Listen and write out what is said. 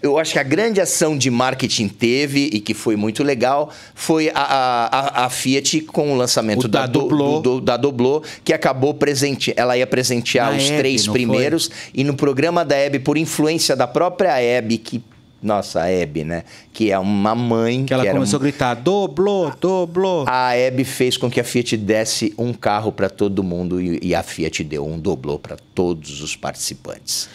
Eu acho que a grande ação de marketing teve e que foi muito legal foi a, a, a Fiat com o lançamento o da, da, Doblô. Do, do, da Doblo que acabou presente. Ela ia presentear Na os Hebe, três primeiros foi? e no programa da Hebe, por influência da própria Hebe, que nossa, a Hebe, né? Que é uma mãe. Que ela que começou um... a gritar: doblô, doblô. A Hebe fez com que a Fiat desse um carro para todo mundo e, e a Fiat deu um doblô para todos os participantes.